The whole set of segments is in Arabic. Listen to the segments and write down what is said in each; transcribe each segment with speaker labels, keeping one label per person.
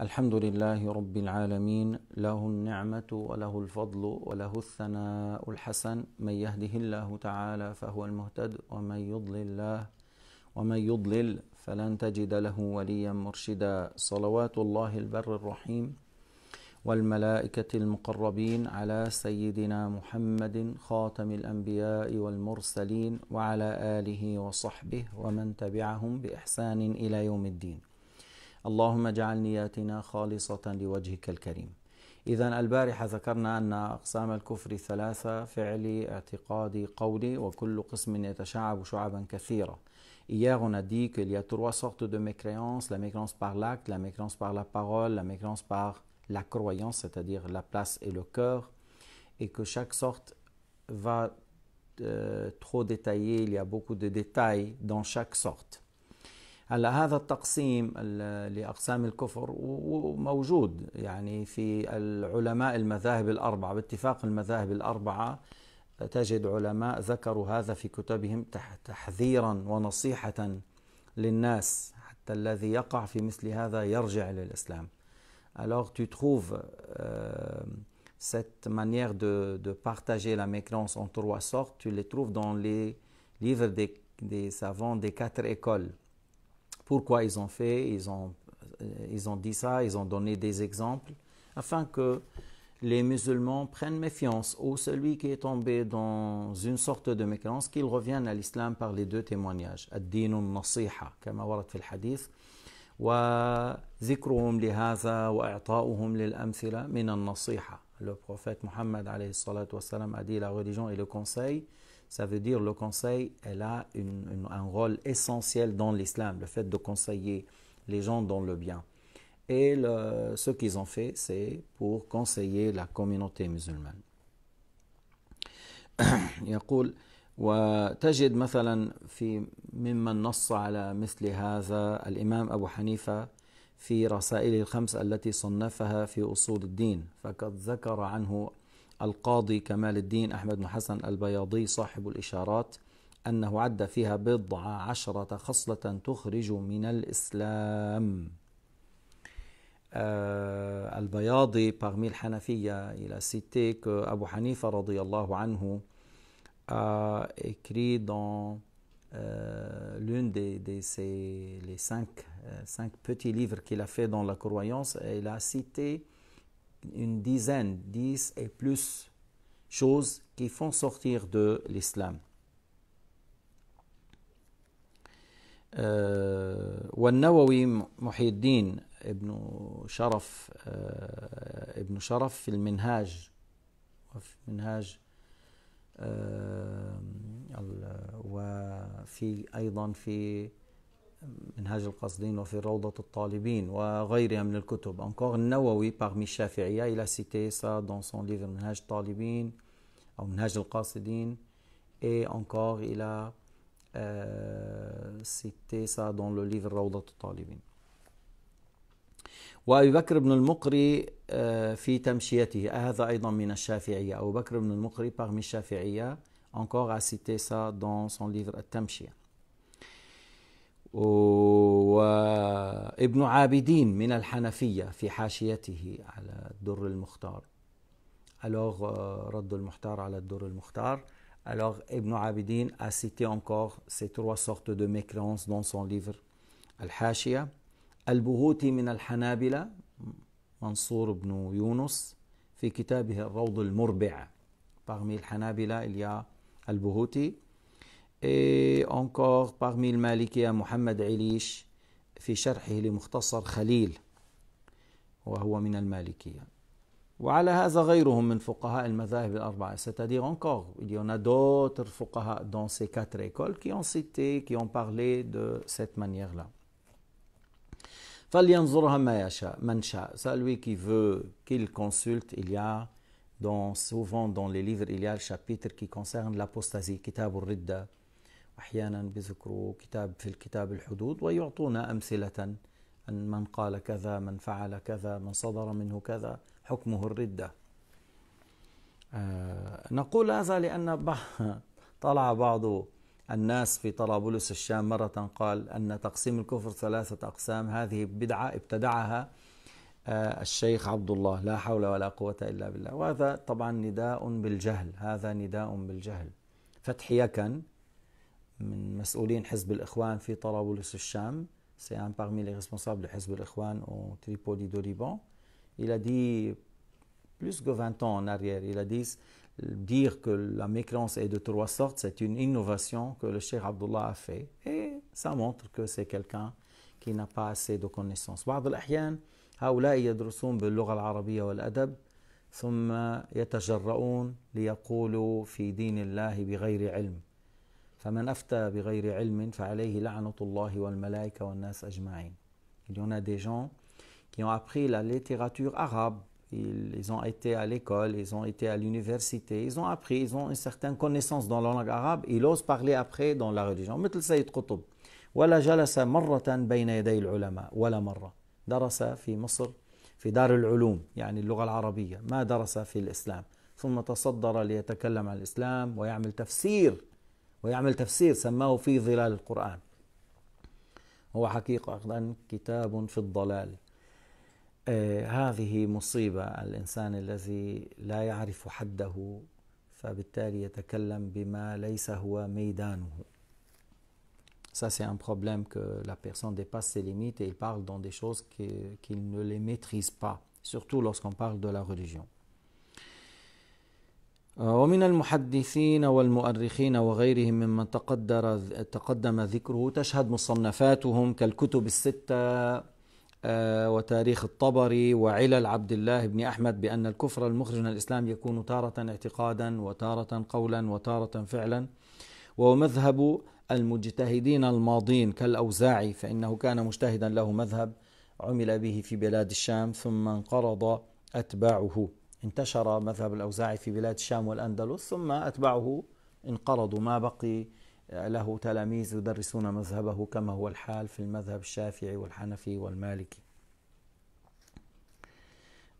Speaker 1: الحمد لله رب العالمين له النعمة وله الفضل وله الثناء الحسن من يهده الله تعالى فهو المهتد ومن يضلل الله ومن يضلل فلن تجد له وليا مرشدا صلوات الله البر الرحيم والملائكة المقربين على سيدنا محمد خاتم الأنبياء والمرسلين وعلى آله وصحبه ومن تبعهم بإحسان إلى يوم الدين allahumma اللهم اجعل نياتنا خالصة لوجهك الكريم إذا البارحة ذكرنا أن أقسام الكفر ثلاثة فعلي اعتقادي قولي وكل قسم يتشعب شعبا كثيرة Hier, on a dit qu'il y a trois sortes de mécréance. la mécréance par l'acte, la mécréance par la parole, la mécréance par la croyance, c'est-à-dire la place et le cœur, et que chaque sorte va euh, trop détailler, il y a beaucoup de détails dans chaque sorte. هلا هذا التقسيم لاقسام الكفر وموجود يعني في العلماء المذاهب الاربعه باتفاق المذاهب الاربعه تجد علماء ذكروا هذا في كتبهم تحذيرا ونصيحه للناس حتى الذي يقع في مثل هذا يرجع للاسلام alors tu trouves euh, cette manière de, de partager la mécréance en trois sortes, tu les trouves dans les livres des, des savants des quatre écoles. pourquoi ils ont fait, euh, ils ont, dit ça, ils ont donné des exemples, afin que les musulmans prennent méfiance ou celui qui est tombé dans une sorte de méfiance, qu'il revienne à l'islam par les deux témoignages. nasiha, le hadith. « Wa في الحديث وذكرهم لهذا وإعطاؤهم للأمثلة من nasiha » Le prophète Mohammed a dit la religion et le conseil ça veut dire le conseil, elle a une, une, un rôle essentiel dans l'islam, le fait de conseiller les gens dans le bien. Et le, ce qu'ils ont fait, c'est pour conseiller la communauté musulmane. يقول وتجد مثلا في ممن نص على مثل هذا الإمام أبو حنيفة في رسائله الخمس التي صنفها في أصول الدين فقد ذكر عنه القاضي كمال الدين أحمد بن حسن البياضي صاحب الإشارات أنه عد فيها بضع عشرة خصلة تخرج من الإسلام آه البياضي parmi الحنفية إلى cité آه، أبو حنيفة رضي الله عنه a آه، écrit دون euh, آه، l'une de, de ses les cinq, euh, cinq petits livres qu'il a fait dans la croyance et il a cité euh, une dizaine, dix et plus choses qui font sortir de l'islam. والنووي محي الدين ابن شرف ابن شرف في المنهاج وفي منهاج وفي أيضا في منهاج القاصدين وفي روضة الطالبين وغيرها من الكتب أنكور النووي باغمي الشافعية إلى سيتي سا دون سون ليفر منهاج الطالبين أو منهاج القاصدين إي أنكور إلى a euh, cité ça dans روضة الطالبين وأبي بكر بن المقري في تمشيته هذا أيضا من الشافعية أبو بكر بن المقري باغمي الشافعية أنكور a cité ça dans son التمشية وابن عابدين من الحنفية في حاشيته على الدر المختار ألوغ euh, رد المختار على الدر المختار ألوغ ابن عابدين a cité encore ces trois sortes de mécréances dans son livre الحاشية البهوتي من الحنابلة منصور بن يونس في كتابه الروض المربع parmi الحنابلة il y a البهوتي et encore parmi le Malikiya Mohamed Elish في شرحه لمختصر خليل وهو من المالكية وعلى هذا غيرهم من فقهاء المذاهب الأربعة c'est-à-dire encore il y en a d'autres فقهاء dans ces quatre écoles qui ont cité qui ont parlé de cette manière là فلينظرها ما يشاء من شاء celui qui veut qu'il consulte il y a dans, souvent dans les livres il y a le chapitre qui concerne l'apostasie كتاب الردة أحيانا بذكروا كتاب في الكتاب الحدود ويعطونا أمثلة أن من قال كذا من فعل كذا من صدر منه كذا حكمه الردة آه نقول هذا لأن طلع بعض الناس في طرابلس الشام مرة قال أن تقسيم الكفر ثلاثة أقسام هذه بدعة ابتدعها آه، الشيخ عبد الله لا حول ولا قوة إلا بالله وهذا طبعا نداء بالجهل هذا نداء بالجهل فتح يكن من مسؤولين حزب الاخوان في طرابلس الشام سي ان باغمي لي ريسبونسابل حزب الاخوان او تريبولي دو ليبون الى دي بلوس كو 20 ان اريير الى دي dire كو لا ميكرونس اي دو تروا sortes سي une انوفاسيون كو le cheikh Abdullah a fait et ça montre que c'est quelqu'un qui n'a pas assez de connaissances بعض الاحيان هؤلاء يدرسون باللغه العربيه والادب ثم يتجرؤون ليقولوا في دين الله بغير علم فمن أفتى بغير علم فعليه لعنة الله والملائكة والناس أجمعين. Il y en a des gens qui ont appris la littérature arabe. Ils, ils ont été à l'école, ils ont été à l'université, ils ont appris, ils ont une certaine connaissance dans la langue arabe, ils osent parler après dans la religion. مثل سيد قطب ولا جلس مرة بين يدي العلماء ولا مرة درس في مصر في دار العلوم يعني اللغة العربية ما درس في الإسلام ثم تصدر ليتكلم عن الإسلام ويعمل تفسير ويعمل تفسير سماه في ظلال القرآن هو حقيقة كتاب في الضلال هذه مصيبة الإنسان الذي لا يعرف حده فبالتالي يتكلم بما ليس هو ميدانه Ça, c'est un problème que la personne dépasse ses limites et il parle dans des choses qu'il qu ne les maîtrise pas, surtout lorsqu'on parle de la religion. آه، ومن المحدثين والمؤرخين وغيرهم ممن تقدر تقدم ذكره تشهد مصنفاتهم كالكتب الستة آه، وتاريخ الطبري وعلل عبد الله بن أحمد بأن الكفر المخرج من الإسلام يكون تارة اعتقادا وتارة قولا وتارة فعلا ومذهب المجتهدين الماضين كالأوزاعي فإنه كان مجتهدا له مذهب عمل به في بلاد الشام ثم انقرض أتباعه انتشر مذهب الأوزاعي في بلاد الشام والأندلس ثم أتبعه انقرضوا ما بقي له تلاميذ يدرسون مذهبه كما هو الحال في المذهب الشافعي والحنفي والمالكي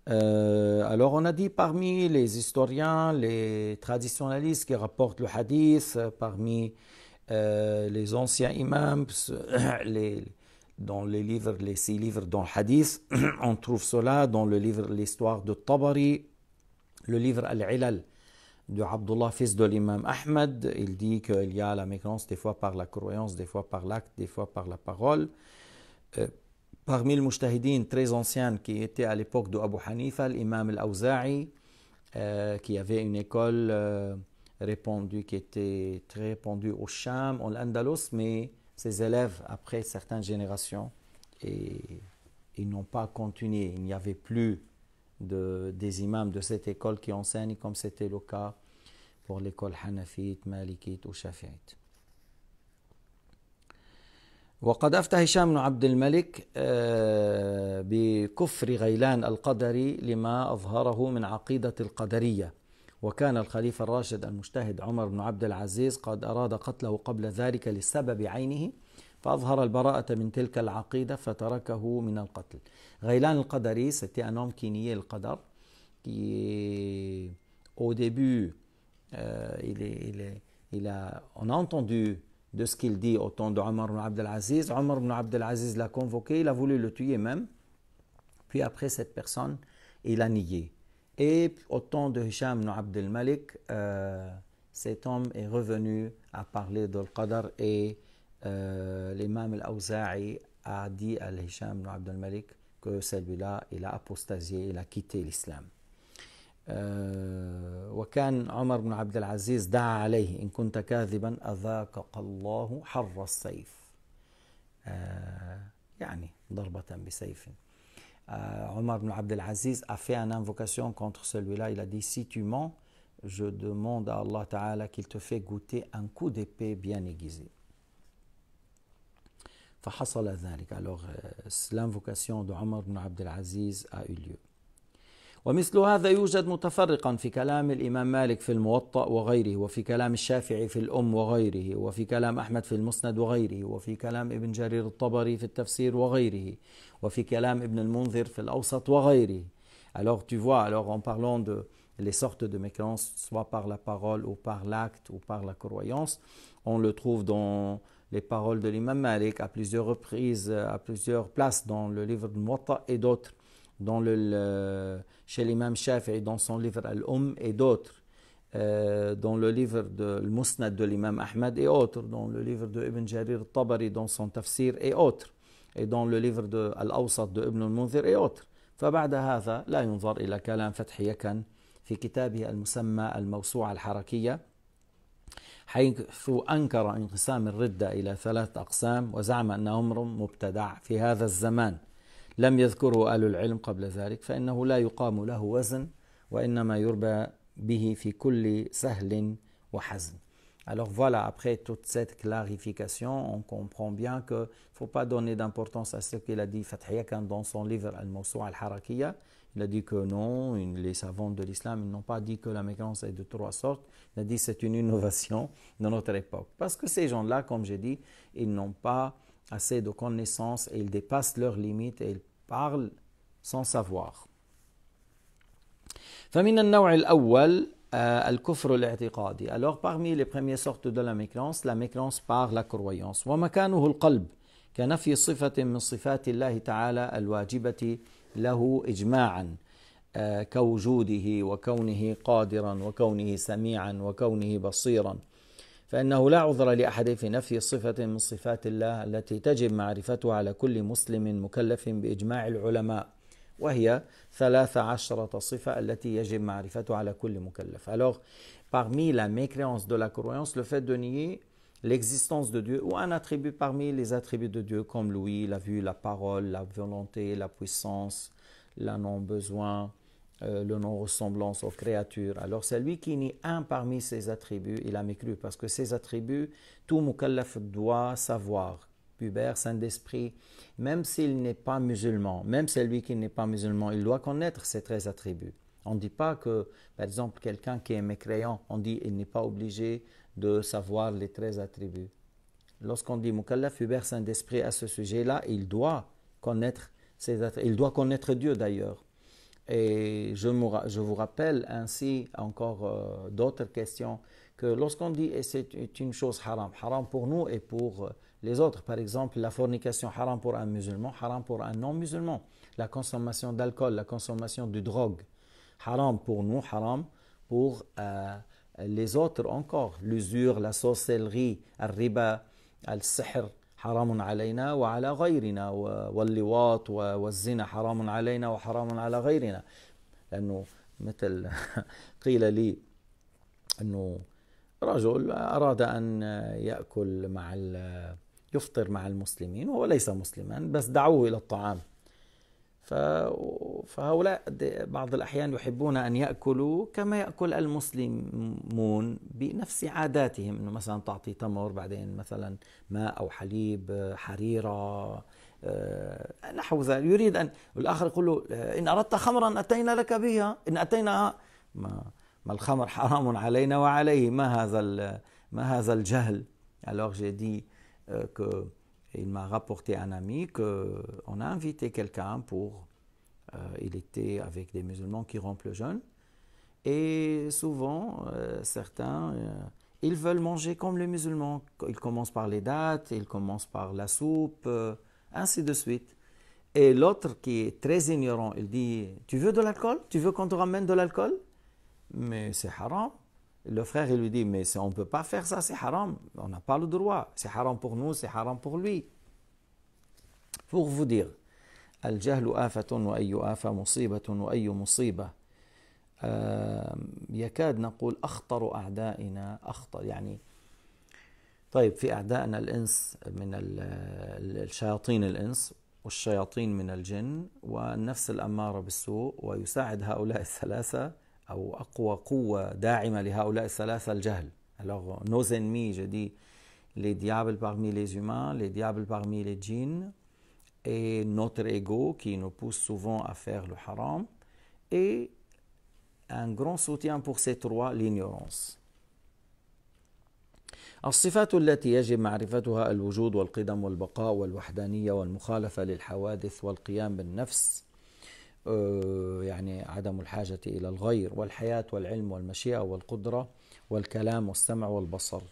Speaker 1: Euh, alors on a dit parmi les historiens, les traditionnalistes qui rapportent le hadith, parmi euh, les anciens imams, les, dans les livres, les six livres dans le hadith, on trouve cela dans le livre L'histoire de Tabari, Le livre Al-Ilal de Abdullah, fils de l'imam Ahmed, il dit qu'il y a la mécrance des fois par la croyance, des fois par l'acte, des fois par la parole. Euh, parmi les mujtahidines très anciens qui étaient à l'époque de Abu Hanifa, l'imam Al-Awza'i, euh, qui avait une école euh, répandue, qui était très répandue au Cham, en Andalus, mais ses élèves, après certaines générations, et ils n'ont pas continué. Il n'y avait plus de, des imams de cette école qui enseignent comme c'était le cas pour l'école hanafite, malikite ou shafiite. وقد أفتى هشام بن عبد الملك آه، بكفر غيلان القدري لما أظهره من عقيدة القدرية وكان الخليفة الراشد المجتهد عمر بن عبد العزيز قد أراد قتله قبل ذلك لسبب عينه فأظهر البراءة من تلك العقيدة فتركه من القتل غيلان القدري c'était un homme qui niait le qadar qui au début euh, il, est, il, a, on a entendu de ce qu'il dit au temps de Omar ibn Abdelaziz. Omar ibn Abdelaziz l'a convoqué, il a voulu le tuer même. Puis après, cette personne, il a nié. Et au temps de Hisham ibn Abdel Malik, euh, cet homme est revenu à parler de qadar et الإمام الأوزاعي a dit à Hisham ibn Abdel Malik que celui-là, il a apostasié, il a quitté l'islam. وكان عمر بن عبد العزيز دعا عليه إن كنت كاذبا أذاقك الله حر السيف يعني ضربة بسيف عمر بن عبد العزيز a fait une invocation contre celui-là il a dit si tu mens je demande à Allah Ta'ala qu'il te fait goûter un coup d'épée bien aiguisé فحصل ذلك alors euh, l'invocation de عمر بن عبد العزيز a eu lieu ومثل هذا يوجد متفرقا في كلام الإمام مالك في الموطأ وغيره وفي كلام الشافعي في الأم وغيره وفي كلام أحمد في المسند وغيره وفي كلام ابن جرير الطبري في التفسير وغيره وفي كلام ابن المنذر في الأوسط وغيره Alors tu vois, alors en parlant de les sortes de mécréances, soit par la parole ou par l'acte ou par la croyance, on le trouve dans les paroles de l'imam Malik à plusieurs reprises, euh, à plusieurs places dans le livre de Muwatta et d'autres, dans le, chez l'imam et dans son livre Al-Um et d'autres, euh, dans le livre de Musnad de l'imam Ahmad et autres, dans le livre de Ibn Jarir Tabari dans son Tafsir et autres, et dans le livre de Al-Awsat de Ibn al-Munzir et autres. فبعد هذا لا ينظر إلى كلام al في كتابه المسمى الموسوعة الحركية حيث أنكر انقسام الردة إلى ثلاث أقسام وزعم أن أمر مبتدع في هذا الزمان لم يذكره أهل العلم قبل ذلك فإنه لا يقام له وزن وإنما يربى به في كل سهل وحزن. Alors voilà, après toute cette clarification, on comprend bien qu'il ne faut pas donner d'importance à ce qu'il a dit Fathiya dans son livre Al-Mawsu' al-Harakiya. Il a dit que non, les savants de l'islam n'ont pas dit que la maigrance est de trois sortes. Il a dit que c'est une innovation de notre époque. Parce que ces gens-là, comme j'ai dit, ils n'ont pas assez de connaissances et ils dépassent leurs limites et ils parlent sans savoir. Alors parmi les premières sortes de la mécrance la maigrance par la croyance. كانه القلب كنفي صفة من صفات الله تعالى الواجبة له اجماعا آه، كوجوده وكونه قادرا وكونه سميعا وكونه بصيرا فانه لا عذر لاحد في نفي صفه من صفات الله التي تجب معرفتها على كل مسلم مكلف باجماع العلماء وهي ثلاث عشرة صفة التي يجب معرفتها على كل مكلف. Alors, parmi la mécréance de la croyance, le fait de nier l'existence de Dieu ou un attribut parmi les attributs de Dieu comme l'ouïe, la vue, la parole, la volonté, la puissance, la non-besoin, euh, le non-ressemblance aux créatures. Alors c'est lui qui nie un parmi ces attributs, il a cru, parce que ces attributs, tout mukallaf doit savoir. Pubère, saint d'esprit, même s'il n'est pas musulman, même celui qui n'est pas musulman, il doit connaître ces 13 attributs. On ne dit pas que, par exemple, quelqu'un qui est mécréant, on dit qu'il n'est pas obligé de savoir les 13 attributs. Lorsqu'on dit Mukallaf Hubert Saint d'Esprit à ce sujet-là, il doit connaître Il doit connaître Dieu d'ailleurs. Et je, vous rappelle ainsi encore euh, d'autres questions que lorsqu'on dit et c'est une chose haram, haram pour nous et pour euh, les autres, par exemple la fornication haram pour un musulman, haram pour un non-musulman, la consommation d'alcool, la consommation de drogue, حرام pour nous, حرام pour euh, les autres encore. L'usure, la sorcellerie, الربا, السحر حرام علينا وعلى غيرنا واللواط والزنا حرام علينا وحرام على غيرنا لأنه مثل قيل لي أنه رجل أراد أن يأكل مع يفطر مع المسلمين وهو ليس مسلما بس دعوه إلى الطعام ف فهؤلاء بعض الأحيان يحبون أن يأكلوا كما يأكل المسلمون بنفس عاداتهم أنه مثلا تعطي تمر بعدين مثلا ماء أو حليب حريرة آه، نحو ذلك يريد أن الآخر يقول له آه، إن أردت خمرا أتينا لك بها إن أتينا ما, ما الخمر حرام علينا وعليه ما هذا ما هذا الجهل alors j'ai dit euh, que il m'a rapporté un ami que on a invité quelqu'un pour Euh, il était avec des musulmans qui rompent le jeûne. Et souvent, euh, certains, euh, ils veulent manger comme les musulmans. Ils commencent par les dates, ils commencent par la soupe, ainsi de suite. Et l'autre qui est très ignorant, il dit, tu veux de l'alcool Tu veux qu'on te ramène de l'alcool Mais c'est haram. Le frère, il lui dit, mais on ne peut pas faire ça, c'est haram. On n'a pas le droit. C'est haram pour nous, c'est haram pour lui. Pour vous dire, الجهل آفة وأي آفة مصيبة وأي مصيبة يكاد نقول أخطر أعدائنا أخطر يعني طيب في أعدائنا الإنس من الشياطين الإنس والشياطين من الجن والنفس الأمارة بالسوء ويساعد هؤلاء الثلاثة أو أقوى قوة داعمة لهؤلاء الثلاثة الجهل Alors nos ennemis, لي ديابل باغمي لي parmi لي ديابل باغمي لي جين et notre ego qui nous pousse souvent à faire le haram, et un grand soutien pour ces trois, l'ignorance. الصفات التي يجب معرفتها الوجود والقدم والبقاء والوحدانية والمخالفة للحوادث والقيام بالنفس آه، يعني عدم الحاجة إلى الغير والحياة والعلم والمشيئة والقدرة والكلام والسمع والبصر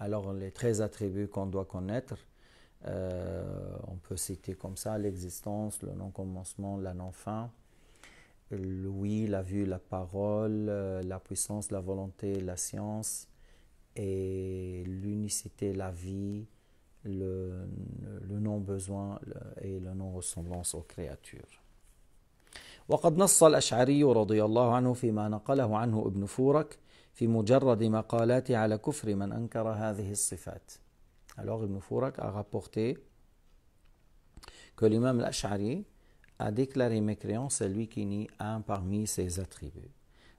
Speaker 1: Alors les 13 attributs qu'on doit connaître Euh, on peut citer comme ça l'existence, le non-commencement, la non-fin, l'ouïe, la vue, la parole, euh, la puissance, la volonté, la science, et l'unicité, la vie, le, non-besoin et le non-ressemblance aux créatures. Alors Ibn Furak a rapporté que l'imam al-Ash'ari a déclaré mécréant celui qui nie un parmi ses attributs.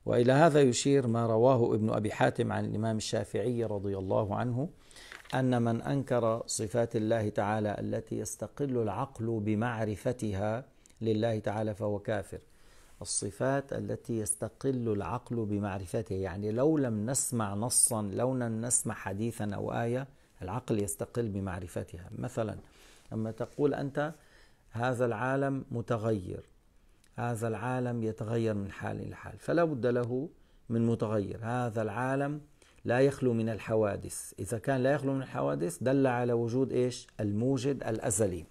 Speaker 1: وإلى هذا يشير ما رواه ابن أبي حاتم عن الإمام الشافعي رضي الله عنه أن من أنكر صفات الله تعالى التي يستقل العقل بمعرفتها لله تعالى فهو كافر الصفات التي يستقل العقل بمعرفتها يعني لو لم نسمع نصا لو لم نسمع حديثا أو آية العقل يستقل بمعرفتها مثلا لما تقول أنت هذا العالم متغير هذا العالم يتغير من حال إلى حال فلا بد له من متغير هذا العالم لا يخلو من الحوادث إذا كان لا يخلو من الحوادث دل على وجود إيش الموجد الأزلي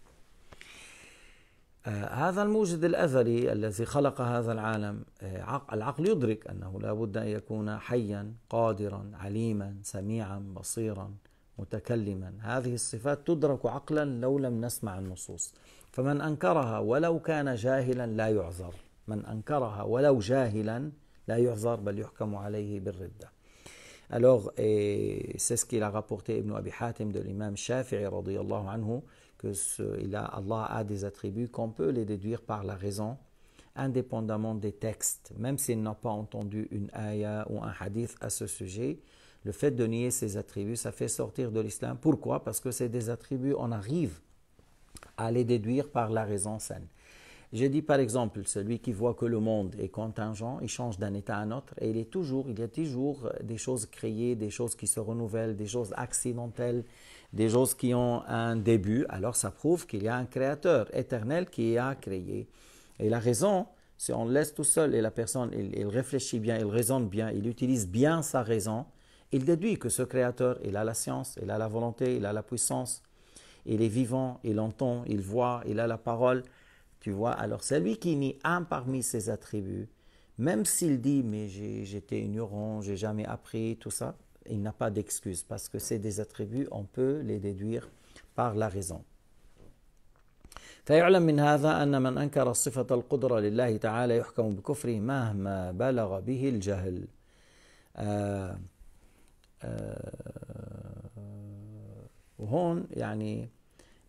Speaker 1: آه هذا الموجد الأزلي الذي خلق هذا العالم آه العقل يدرك أنه لا بد أن يكون حيا قادرا عليما سميعا بصيرا متكلما هذه الصفات تدرك عقلا لو لم نسمع النصوص فمن انكرها ولو كان جاهلا لا يعذر من انكرها ولو جاهلا لا يعذر بل يحكم عليه بالرده Alors, et c'est ce qu'il a rapporté Ibn Abi Hatim de l'imam Shafi'i, رضي الله عنه que ce, il a, Allah a des attributs qu'on peut les déduire par la raison, indépendamment des textes, même s'il n'a pas entendu une ayah ou un hadith à ce sujet, Le fait de nier ces attributs, ça fait sortir de l'islam. Pourquoi Parce que c'est des attributs, on arrive à les déduire par la raison saine. J'ai dit par exemple, celui qui voit que le monde est contingent, il change d'un état à un autre et il est toujours, il y a toujours euh, des choses créées, des choses qui se renouvellent, des choses accidentelles, des choses qui ont un début. Alors ça prouve qu'il y a un créateur éternel qui a créé. Et la raison, si on le laisse tout seul et la personne, il, il réfléchit bien, il raisonne bien, il utilise bien sa raison, il déduit que ce créateur, il a la science, il a la volonté, il a la puissance, il est vivant, il entend, il voit, il a la parole. Tu vois, alors c'est lui qui nie un parmi ses attributs, même s'il dit mais j'étais ignorant, j'ai jamais appris, tout ça, il n'a pas d'excuse parce que c'est des attributs, on peut les déduire par la raison. وهون آه، يعني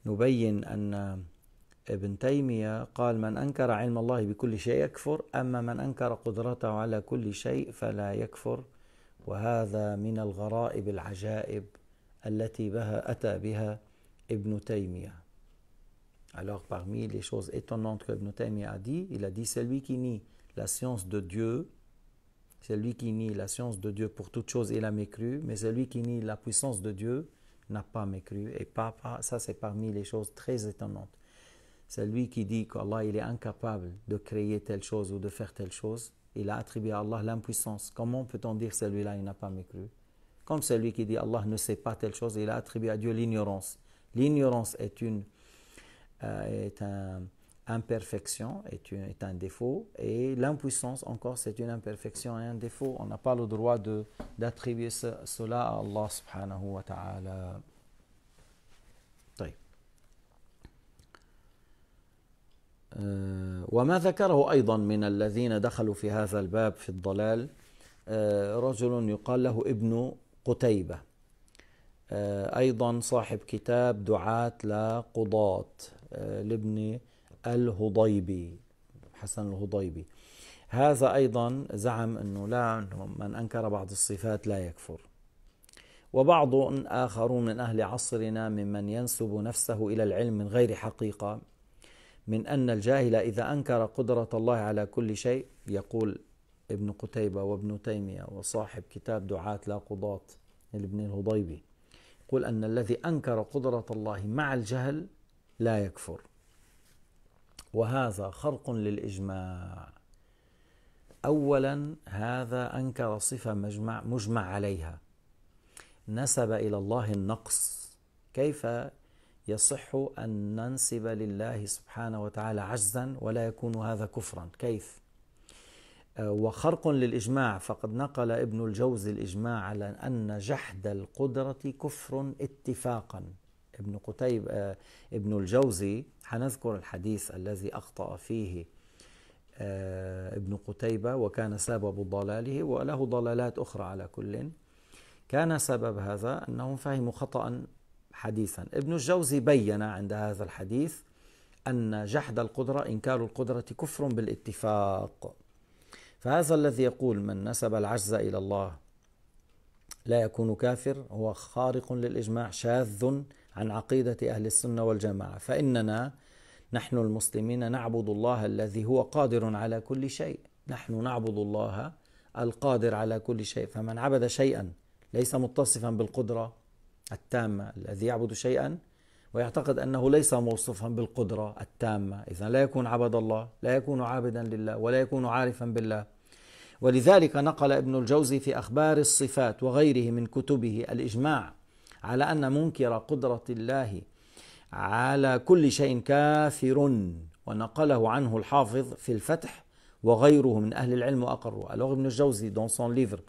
Speaker 1: نبين أن ابن تيمية قال من أنكر علم الله بكل شيء يكفر أما من أنكر قدرته على كل شيء فلا يكفر وهذا من الغرائب العجائب التي بها أتى بها ابن تيمية Alors parmi les choses étonnantes que Ibn Taymiyyah a dit, il a dit celui qui nie la science de Dieu, C'est lui qui nie la science de Dieu pour toute chose, il a mécru, mais celui qui nie la puissance de Dieu n'a pas mécru. Et ça, c'est parmi les choses très étonnantes. C'est lui qui dit qu'Allah il est incapable de créer telle chose ou de faire telle chose, il a attribué à Allah l'impuissance. Comment peut-on dire celui-là, il n'a pas mécru Comme celui qui dit Allah ne sait pas telle chose, il a attribué à Dieu l'ignorance. L'ignorance est, une, euh, est un imperfection est, une, est, un défaut et l'impuissance encore c'est une imperfection et un défaut. On n'a pas le droit de, d'attribuer ce, cela à Allah subhanahu wa ta'ala. وما ذكره أيضا من الذين دخلوا في هذا الباب في الضلال رجل يقال له ابن قتيبة أيضا صاحب كتاب دعات لقضاة لابن الهضيبي حسن الهضيبي هذا أيضا زعم أنه لا أنه من أنكر بعض الصفات لا يكفر وبعض آخرون من أهل عصرنا ممن ينسب نفسه إلى العلم من غير حقيقة من أن الجاهل إذا أنكر قدرة الله على كل شيء يقول ابن قتيبة وابن تيمية وصاحب كتاب دعاة لا قضاة لابن الهضيبي يقول أن الذي أنكر قدرة الله مع الجهل لا يكفر وهذا خرق للإجماع أولا هذا أنكر صفة مجمع, مجمع عليها نسب إلى الله النقص كيف يصح أن ننسب لله سبحانه وتعالى عجزا ولا يكون هذا كفرا كيف آه، وخرق للإجماع فقد نقل ابن الجوزي الإجماع على أن جحد القدرة كفر اتفاقا ابن قتيب آه، ابن الجوزي حنذكر الحديث الذي أخطأ فيه آه، ابن قتيبة وكان سبب ضلاله وله ضلالات أخرى على كل كان سبب هذا أنهم فهموا خطأ حديثا ابن الجوزي بين عند هذا الحديث أن جحد القدرة إنكار القدرة كفر بالاتفاق فهذا الذي يقول من نسب العجز إلى الله لا يكون كافر هو خارق للإجماع شاذ عن عقيدة أهل السنة والجماعة فإننا نحن المسلمين نعبد الله الذي هو قادر على كل شيء نحن نعبد الله القادر على كل شيء فمن عبد شيئا ليس متصفا بالقدرة التامة الذي يعبد شيئا ويعتقد أنه ليس موصفا بالقدرة التامة إذا لا يكون عبد الله لا يكون عابدا لله ولا يكون عارفا بالله ولذلك نقل ابن الجوزي في أخبار الصفات وغيره من كتبه الإجماع على ان منكر قدره الله على كل شيء كافر ونقله عنه الحافظ في الفتح وغيره من اهل العلم واقروا الوغ ابن الجوزي دون سون ليفر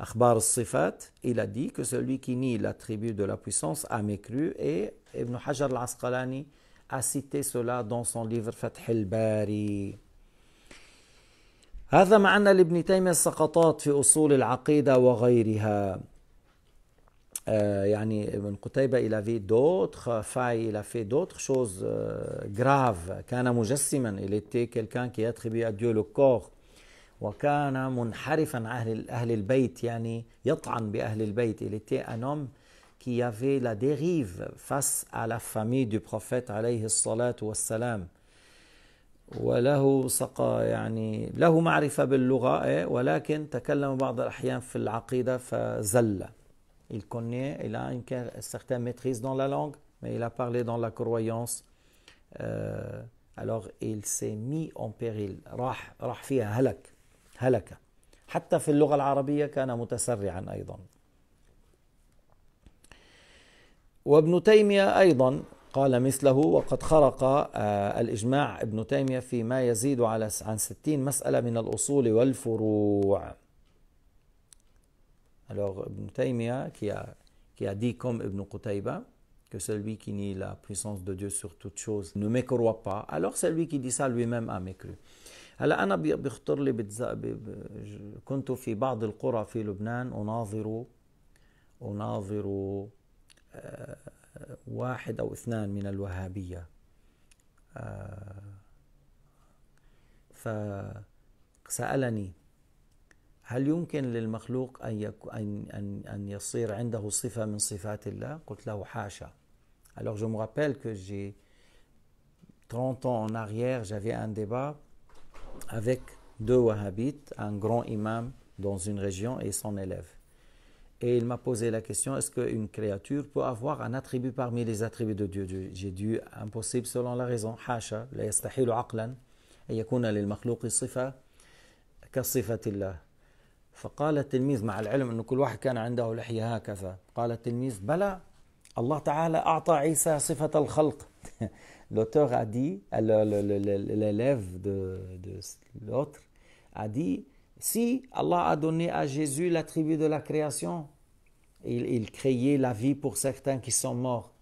Speaker 1: اخبار الصفات الى دي كو سولي كي لا تريبي دو لا بويسونس ا ميكرو اي ابن حجر العسقلاني ا سيتي سولا دون سون ليفر فتح الباري هذا معنا لابن تيميه السقطات في اصول العقيده وغيرها آه، يعني من قتيبة إلى في دوتخ فاي إلى في دوتخ شوز غراف كان مجسما إلى تي كان كي يتخبي أديو لو وكان منحرفا أهل أهل البيت يعني يطعن بأهل البيت إلى تي أنوم كي يافي لا ديريف فاس على فامي دو بروفيت عليه الصلاة والسلام وله سقى يعني له معرفة باللغة إيه، ولكن تكلم بعض الأحيان في العقيدة فزلّ il connaît, il a une certaine maîtrise dans la langue, mais il a parlé dans la croyance. Euh, alors il s'est mis en péril. راح راح فيها هلك هلك حتى في اللغة العربية كان متسرعا أيضا وابن تيمية أيضا قال مثله وقد خرق الإجماع ابن تيمية فيما يزيد على عن ستين مسألة من الأصول والفروع Alors Ibn Taymiyyah, qui a, qui a dit comme Ibn Qutayba, que celui qui nie la puissance de Dieu sur toute chose ne m'écroit pas, alors celui qui dit ça lui-même a mécru. هلا انا بيخطر لي كنت في بعض القرى في لبنان اناظر اناظر واحد او اثنان من الوهابيه فسالني Alors je me rappelle que j'ai 30 ans en arrière, j'avais un débat avec deux wahhabites, un grand imam dans une région et son élève. Et il m'a posé la question, est-ce qu'une créature peut avoir un attribut parmi les attributs de Dieu J'ai dit, impossible selon la raison. humain فقال التلميذ مع العلم أنه كل واحد كان عنده لحية هكذا قال التلميذ بلى الله تعالى أعطى عيسى صفة الخلق l'auteur a dit, l'élève de, de l'autre a dit, si Allah a donné à Jésus l'attribut de la création, il, il créait la vie pour certains qui sont morts.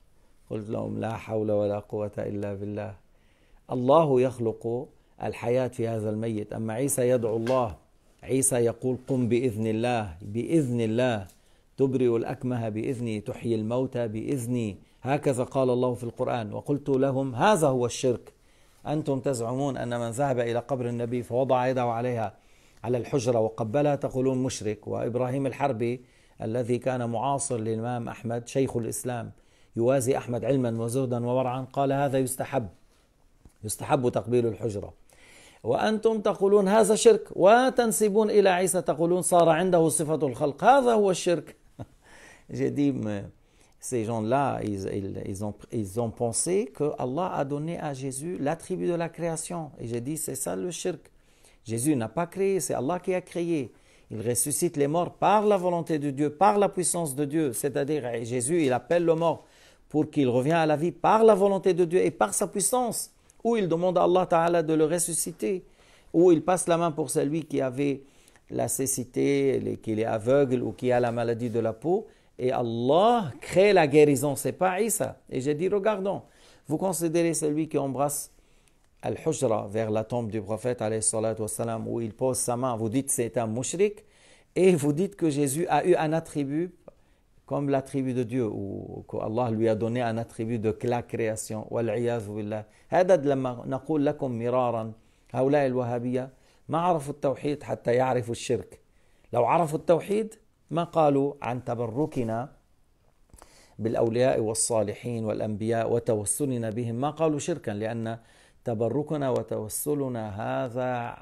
Speaker 1: الله يخلق الحياة في هذا الميت أما عيسى يدعو الله عيسى يقول قم باذن الله باذن الله تبرئ الاكمه باذني تحيي الموتى باذني هكذا قال الله في القران وقلت لهم هذا هو الشرك انتم تزعمون ان من ذهب الى قبر النبي فوضع يده عليها على الحجره وقبلها تقولون مشرك وابراهيم الحربي الذي كان معاصر للامام احمد شيخ الاسلام يوازي احمد علما وزهدا وورعا قال هذا يستحب يستحب تقبيل الحجره J'ai dit, ces gens-là, ils, ils, ils, ont, ils, ont, pensé que Allah a donné à Jésus l'attribut de la création. Et j'ai dit, c'est ça le shirk. Jésus n'a pas créé, c'est Allah qui a créé. Il ressuscite les morts par la volonté de Dieu, par la puissance de Dieu. C'est-à-dire, Jésus, il appelle le mort pour qu'il revienne à la vie par la volonté de Dieu et par sa puissance. Où il demande à Allah Ta'ala de le ressusciter, Où il passe la main pour celui qui avait la cécité, qui est aveugle ou qui a la maladie de la peau, et Allah crée la guérison, c'est pas Isa. Et j'ai dit, regardons, vous considérez celui qui embrasse Al-Hujra vers la tombe du prophète, où il pose sa main, vous dites c'est un mushrik, et vous dites que Jésus a eu un attribut comme l'attribut de Dieu ou Allah lui a donné un attribut de la création والعياذ بالله هذا لما نقول لكم مرارا هؤلاء الوهابية ما عرفوا التوحيد حتى يعرفوا الشرك لو عرفوا التوحيد ما قالوا عن تبركنا بالأولياء والصالحين والأنبياء وتوسلنا بهم ما قالوا شركا لأن تبركنا وتوسلنا هذا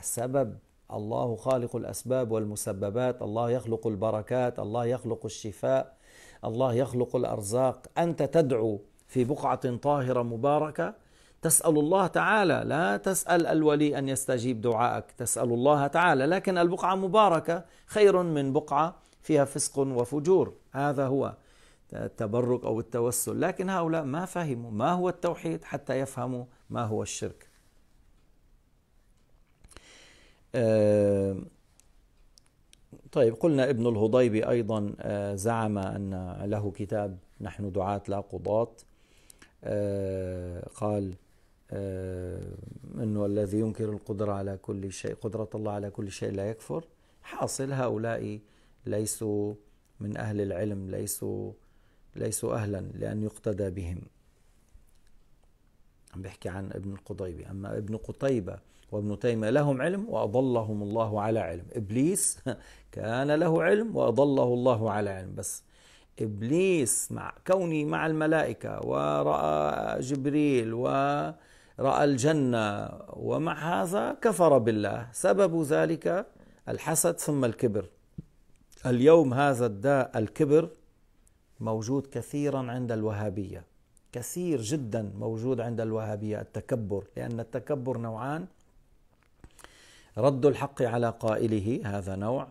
Speaker 1: سبب الله خالق الاسباب والمسببات الله يخلق البركات الله يخلق الشفاء الله يخلق الارزاق انت تدعو في بقعه طاهره مباركه تسال الله تعالى لا تسال الولي ان يستجيب دعائك تسال الله تعالى لكن البقعه مباركه خير من بقعه فيها فسق وفجور هذا هو التبرك او التوسل لكن هؤلاء ما فهموا ما هو التوحيد حتى يفهموا ما هو الشرك آه، طيب قلنا ابن الهضيبي أيضا آه، زعم أن له كتاب نحن دعاة لا قضاة آه، قال أنه الذي ينكر القدرة على كل شيء قدرة الله على كل شيء لا يكفر حاصل هؤلاء ليسوا من أهل العلم ليسوا ليسوا أهلا لأن يقتدى بهم عم بحكي عن ابن القضيبي أما ابن قتيبة وابن تيمية لهم علم وأضلهم الله على علم إبليس كان له علم وأضله الله على علم بس إبليس مع كوني مع الملائكة ورأى جبريل ورأى الجنة ومع هذا كفر بالله سبب ذلك الحسد ثم الكبر اليوم هذا الداء الكبر موجود كثيرا عند الوهابية كثير جدا موجود عند الوهابية التكبر لأن التكبر نوعان رد الحق على قائله هذا نوع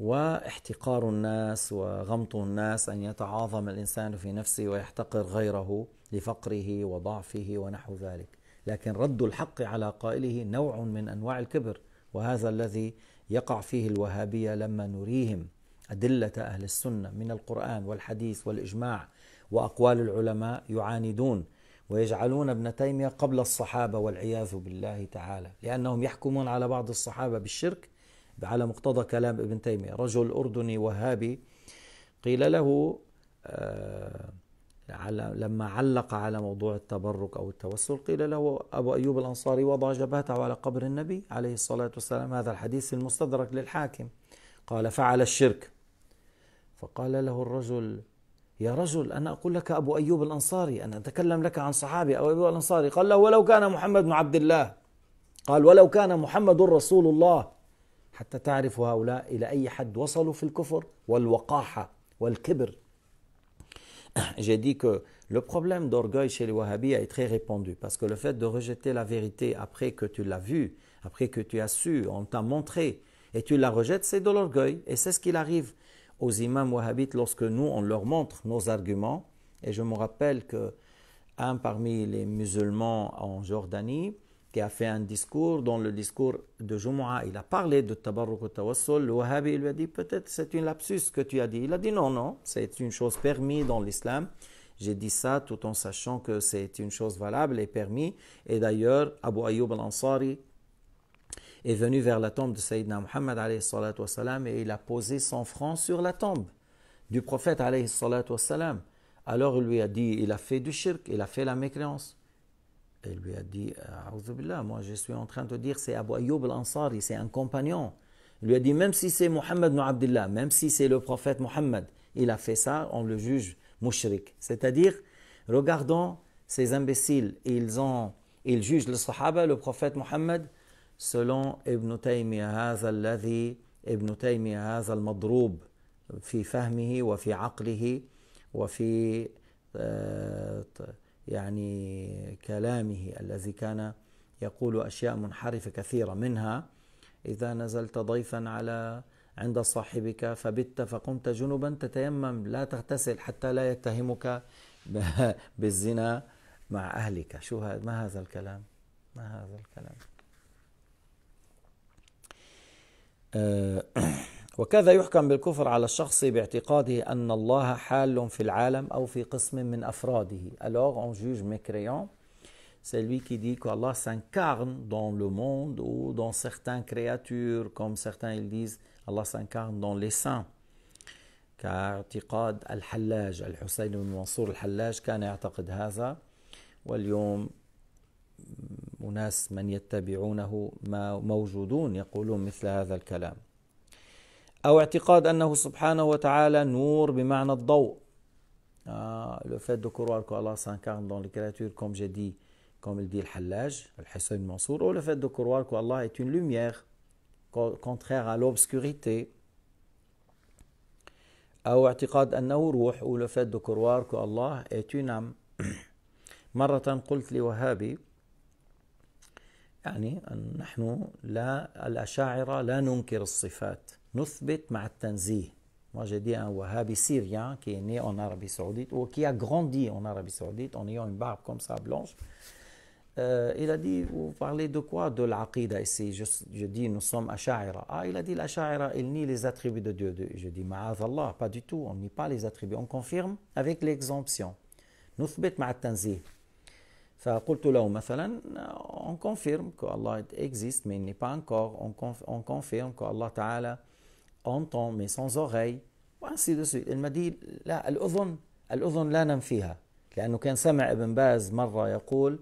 Speaker 1: واحتقار الناس وغمط الناس ان يتعاظم الانسان في نفسه ويحتقر غيره لفقره وضعفه ونحو ذلك لكن رد الحق على قائله نوع من انواع الكبر وهذا الذي يقع فيه الوهابيه لما نريهم ادله اهل السنه من القران والحديث والاجماع واقوال العلماء يعاندون ويجعلون ابن تيمية قبل الصحابة والعياذ بالله تعالى لأنهم يحكمون على بعض الصحابة بالشرك على مقتضى كلام ابن تيمية رجل أردني وهابي قيل له آه، على لما علق على موضوع التبرك أو التوسل قيل له أبو أيوب الأنصاري وضع جبهته على قبر النبي عليه الصلاة والسلام هذا الحديث المستدرك للحاكم قال فعل الشرك فقال له الرجل يا رجل أنا أقول لك أبو أيوب الأنصاري أنا أتكلم لك عن صحابي أبو أيوب الأنصاري قال له ولو كان محمد بن عبد الله قال ولو كان محمد رسول الله حتى تعرف هؤلاء إلى أي حد وصلوا في الكفر والوقاحة والكبر J'ai dit que le problème d'orgueil chez les wahhabis est très répandu parce que le fait de rejeter la vérité après que tu l'as vue, après que tu as su, on t'a montré et tu la rejettes, c'est de l'orgueil et c'est ce qu'il arrive aux imams wahhabites lorsque nous, on leur montre nos arguments. Et je me rappelle que un parmi les musulmans en Jordanie, qui a fait un discours, dans le discours de Jumu'ah, il a parlé de Tabarruk Tawassul. Le Wahhabi lui a dit Peut-être c'est une lapsus que tu as dit. Il a dit Non, non, c'est une chose permise dans l'islam. J'ai dit ça tout en sachant que c'est une chose valable et permise. Et d'ailleurs, Abu Ayyub al-Ansari, est venu vers la tombe de Sayyidina Muhammad et il a posé son front sur la tombe du prophète Alors il lui a dit, il a fait du shirk, il a fait la mécréance. Et il lui a dit, moi je suis en train de dire, c'est Abu Ayyub al-Ansari, c'est un compagnon. Il lui a dit, même si c'est Muhammad ibn Abdullah, même si c'est le prophète Muhammad, il a fait ça, on le juge mushrik. C'est-à-dire, regardons ces imbéciles, ils, ont, ils jugent le sahaba, le prophète Muhammad, سلون ابن تيمية هذا الذي ابن تيمية هذا المضروب في فهمه وفي عقله وفي آه، يعني كلامه الذي كان يقول أشياء منحرفة كثيرة منها إذا نزلت ضيفا على عند صاحبك فبت فقمت جنبا تتيمم لا تغتسل حتى لا يتهمك بالزنا مع أهلك شو هذا ما هذا الكلام ما هذا الكلام وكذا يحكم بالكفر على الشخص باعتقاده أن الله حال في العالم أو في قسم من أفراده alors on juge mécréant celui qui dit qu'Allah s'incarne dans le monde ou dans certaines créatures comme certains ils disent Allah s'incarne dans les saints كاعتقاد الحلاج الحسين بن منصور الحلاج كان يعتقد هذا واليوم وناس من يتبعونه ما موجودون يقولون مثل هذا الكلام او اعتقاد انه سبحانه وتعالى نور بمعنى الضوء اه لو فات دو كروار كو الله سان كارن دون الكرياتور كوم جي دي كوم دي الحلاج الحسين منصور او لو فات دو كروار كو الله ايت لوميير كونترير ا لوبسكوريتي او اعتقاد انه روح او لو فات دو كروار كو الله ايت ام مره قلت لوهابي يعني نحن لا لا ننكر الصفات نثبت مع Moi, j'ai dit un wahhabi syrien qui est né en Arabie Saoudite ou qui a grandi en Arabie Saoudite en ayant une barbe comme ça blanche. Euh, il a dit Vous parlez de quoi De l'aqida ici. Je, dis Nous sommes asha'ira. Ah, il a dit L'asha'ira, il nie les attributs de Dieu. Je dis Allah, pas du tout. On nie pas les attributs. On confirme avec l'exemption. Nuthbit فقلت له مثلا اون كونفيرم كو الله اكزيست مي ني با انكور اون كونفيرم كو الله تعالى اونتون مي سانز اوغي وانسي دو سويت المدي لا الاذن الاذن لا ننفيها لانه كان سمع ابن باز مره يقول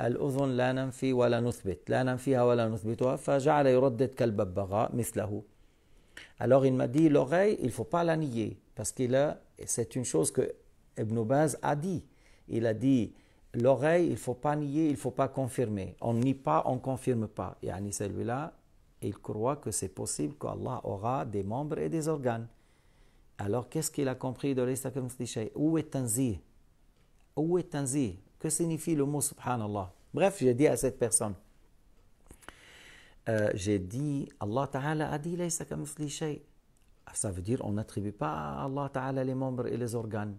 Speaker 1: الاذن لا ننفي ولا نثبت لا ننفيها ولا نثبتها فجعل يردد كالببغاء مثله الوغ il m'a dit l'oreille, il faut pas la nier parce qu'il a c'est une chose que ابن باز a dit. Il a dit l'oreille, il ne faut pas nier, il ne faut pas confirmer. On nie pas, on ne confirme pas. Et yani celui-là, il croit que c'est possible qu'Allah aura des membres et des organes. Alors, qu'est-ce qu'il a compris de l'Istakram Où est Tanzi Où est Tanzi Que signifie le mot Subhanallah Bref, j'ai dit à cette personne, euh, j'ai dit, Allah Ta'ala a dit Ça veut dire, on n'attribue pas à Allah Ta'ala les membres et les organes.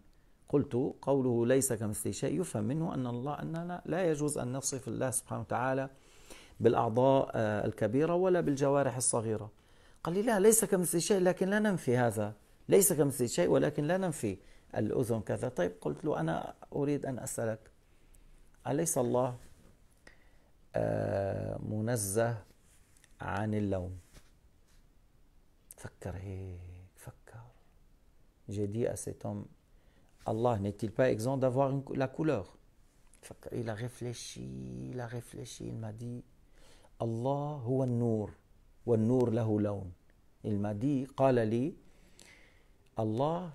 Speaker 1: قلت قوله ليس كمثله شيء يفهم منه أن الله أننا لا يجوز أن نصف الله سبحانه وتعالى بالأعضاء آه، الكبيرة ولا بالجوارح الصغيرة قال لي لا ليس كمثله شيء لكن لا ننفي هذا ليس كمثله شيء ولكن لا ننفي الأذن كذا طيب قلت له أنا أريد أن أسألك أليس الله آه، منزه عن اللوم فكر هيك إيه، فكر جدي أسيتم Allah n'est-il pas exempt d'avoir la couleur Il a réfléchi, il a réfléchi, il m'a dit Allah huwa nur wa nur Il m'a dit qala Allah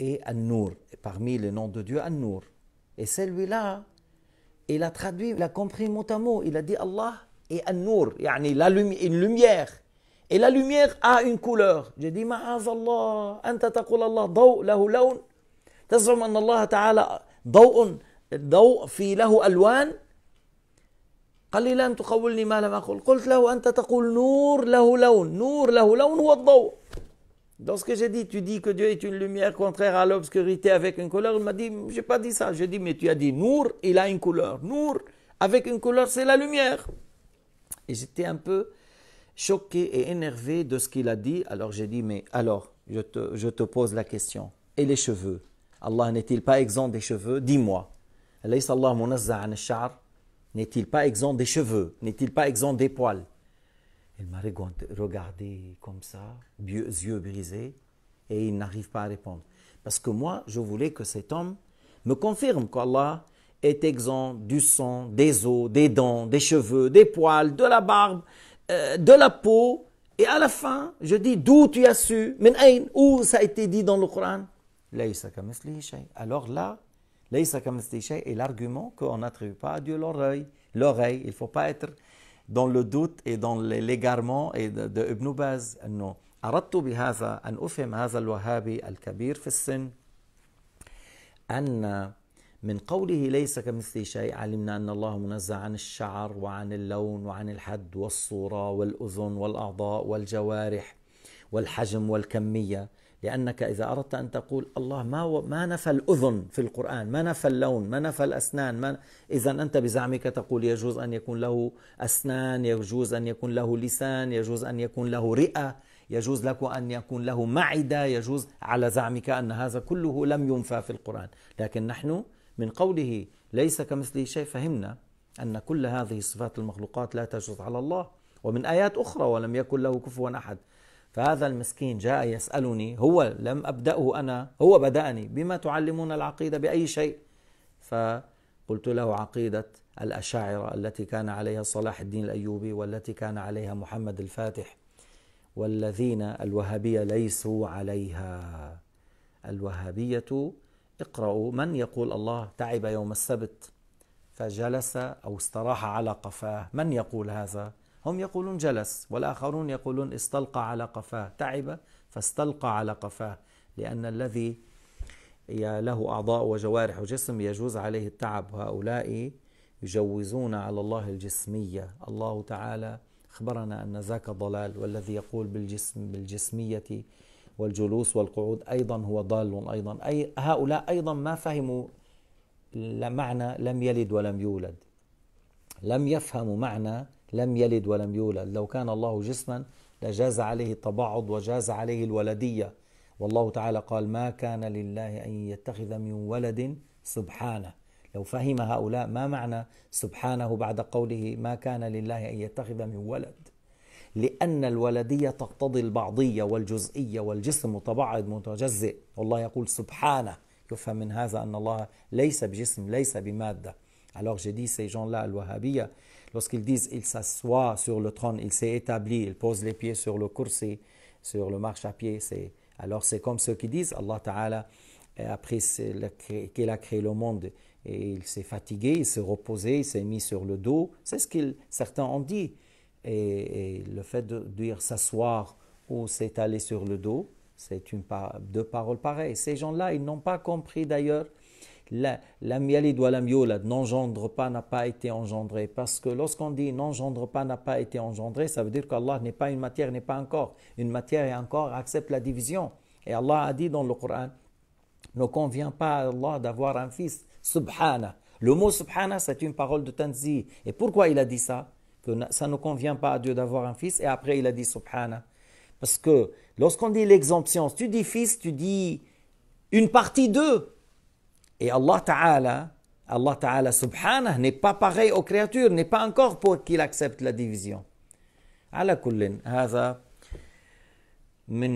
Speaker 1: est un nur parmi les noms de Dieu An-Nur. Et celui-là, il a traduit, il a compris mot à mot, il a dit Allah est An-Nur, Il la une lumière. Et la lumière a une couleur. J'ai dit, Ma'az Allah, anta taqul Allah, daw lahu lawn. تزعم أن الله تعالى ضوء الضوء في له ألوان قال لي لن تقولني ما لم أقل قلت له أنت تقول نور له لون نور له لون هو الضوء Lorsque j'ai dit, tu dis que Dieu est une lumière contraire à l'obscurité avec une couleur, il m'a dit, je n'ai pas dit ça. J'ai dit, mais tu as dit Nour, il a une couleur. Nour, avec une couleur, c'est la lumière. Et j'étais un peu choqué et énervé de ce qu'il a dit. Alors j'ai dit, mais alors, je te, pose la question. Et les cheveux Allah n'est-il pas exempt des cheveux Dis-moi. N'est-il pas exempt des cheveux N'est-il pas exempt des poils Il m'a regardé comme ça, yeux brisés, et il n'arrive pas à répondre. Parce que moi, je voulais que cet homme me confirme qu'Allah est exempt du sang, des os, des dents, des cheveux, des poils, de la barbe, euh, de la peau. Et à la fin, je dis d'où tu as su, min ayn, où ça a été dit dans le Coran. Alors là, est l'argument qu'on n'attribue pas à Dieu l'oreille. L'oreille, il ne faut pas être dans le doute et dans l'égarement et de, Ibn Baz. Non. أردت بهذا أن أفهم هذا الوهابي الكبير في السن أن من قوله ليس كمثله شيء علمنا ان الله منزه عن الشعر وعن اللون وعن الحد والصوره والاذن والاعضاء والجوارح والحجم والكميه لانك اذا اردت ان تقول الله ما و... ما نفى الاذن في القران، ما نفى اللون، ما نفى الاسنان، ما اذا انت بزعمك تقول يجوز ان يكون له اسنان، يجوز ان يكون له لسان، يجوز ان يكون له رئه، يجوز لك ان يكون له معده، يجوز على زعمك ان هذا كله لم ينفى في القران، لكن نحن من قوله ليس كمثله شيء فهمنا أن كل هذه الصفات المخلوقات لا تجوز على الله ومن آيات أخرى ولم يكن له كفوا أحد فهذا المسكين جاء يسألني هو لم أبدأه أنا هو بدأني بما تعلمون العقيدة بأي شيء فقلت له عقيدة الأشاعرة التي كان عليها صلاح الدين الأيوبي والتي كان عليها محمد الفاتح والذين الوهابية ليسوا عليها الوهابية اقرأوا من يقول الله تعب يوم السبت فجلس أو استراح على قفاه من يقول هذا هم يقولون جلس والآخرون يقولون استلقى على قفاه تعب فاستلقى على قفاه لأن الذي له أعضاء وجوارح وجسم يجوز عليه التعب هؤلاء يجوزون على الله الجسمية الله تعالى أخبرنا أن ذاك ضلال والذي يقول بالجسم بالجسمية والجلوس والقعود أيضا هو ضال أيضا أي هؤلاء أيضا ما فهموا معنى لم يلد ولم يولد لم يفهموا معنى لم يلد ولم يولد لو كان الله جسما لجاز عليه التبعض وجاز عليه الولدية والله تعالى قال ما كان لله أن يتخذ من ولد سبحانه لو فهم هؤلاء ما معنى سبحانه بعد قوله ما كان لله أن يتخذ من ولد Alors j'ai dit, ces gens-là, al-Wahhabiya, lorsqu'ils disent il s'assoit sur le trône, il s'est établi, il pose les pieds sur le et sur le marche-à-pied, c'est, alors c'est comme ceux qui disent Allah Ta'ala, après qu'il a créé le monde, et il s'est fatigué, il s'est reposé, il s'est mis sur le dos. C'est ce que certains ont dit et, le fait de dire s'asseoir ou s'étaler sur le dos, c'est une deux paroles pareilles. Ces gens-là, ils n'ont pas compris d'ailleurs. La, la mialid ou la n'engendre pas, n'a pas été engendré. Parce que lorsqu'on dit n'engendre pas, n'a pas été engendré, ça veut dire qu'Allah n'est pas une matière, n'est pas encore Une matière et encore accepte la division. Et Allah a dit dans le Coran, ne convient pas à Allah d'avoir un fils. Subhana. Le mot subhana, c'est une parole de tanzi. Et pourquoi il a dit ça que ça ne convient pas à Dieu d'avoir un fils, et après il a dit subhana. Parce que lorsqu'on dit l'exemption, si tu dis fils, tu dis une partie d'eux. Et Allah Ta'ala, Allah Ta'ala Subhanah, n'est pas pareil aux créatures, n'est pas encore pour qu'il accepte la division. على kullin, هذا من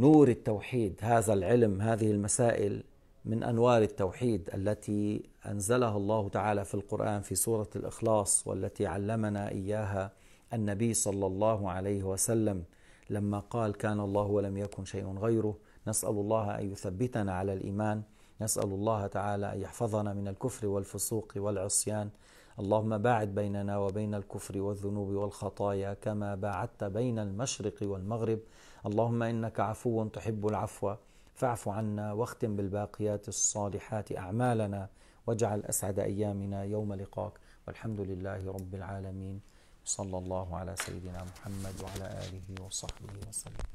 Speaker 1: نور التوحيد هذا العلم هذه المسائل من انوار التوحيد التي انزلها الله تعالى في القران في سوره الاخلاص والتي علمنا اياها النبي صلى الله عليه وسلم لما قال كان الله ولم يكن شيء غيره نسال الله ان يثبتنا على الايمان نسال الله تعالى ان يحفظنا من الكفر والفسوق والعصيان اللهم باعد بيننا وبين الكفر والذنوب والخطايا كما باعدت بين المشرق والمغرب اللهم انك عفو تحب العفو فاعف عنا واختم بالباقيات الصالحات اعمالنا واجعل أسعد أيامنا يوم لقاك والحمد لله رب العالمين صلى الله على سيدنا محمد وعلى آله وصحبه وسلم